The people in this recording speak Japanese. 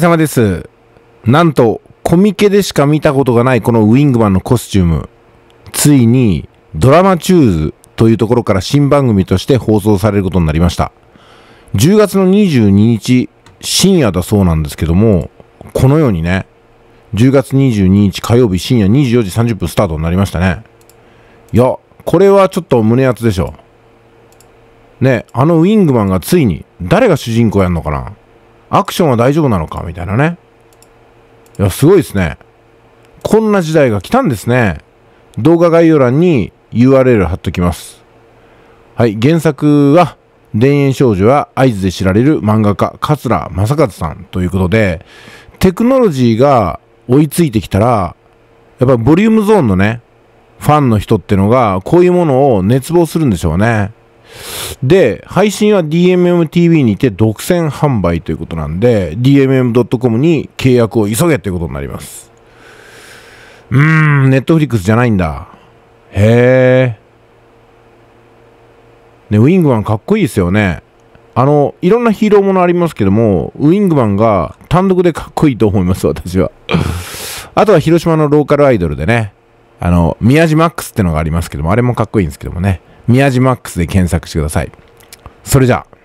様です。なんと、コミケでしか見たことがないこのウィングマンのコスチューム。ついに、ドラマチューズというところから新番組として放送されることになりました。10月の22日、深夜だそうなんですけども、このようにね、10月22日火曜日深夜24時30分スタートになりましたね。いや、これはちょっと胸熱でしょ。ね、あのウィングマンがついに、誰が主人公やんのかなアクションは大丈夫なのかみたいなね。いや、すごいですね。こんな時代が来たんですね。動画概要欄に URL 貼っときます。はい、原作は、田園少女は合図で知られる漫画家、桂正和さんということで、テクノロジーが追いついてきたら、やっぱボリュームゾーンのね、ファンの人ってのが、こういうものを熱望するんでしょうね。で、配信は DMMTV にて独占販売ということなんで、DMM.com に契約を急げということになります。うーん、ネットフリックスじゃないんだ。へえ。ね、ウィングマンかっこいいですよね。あの、いろんなヒーローものありますけども、ウィングマンが単独でかっこいいと思います、私は。あとは広島のローカルアイドルでね、あの、宮地マックスってのがありますけども、あれもかっこいいんですけどもね。宮地マックスで検索してください。それじゃあ。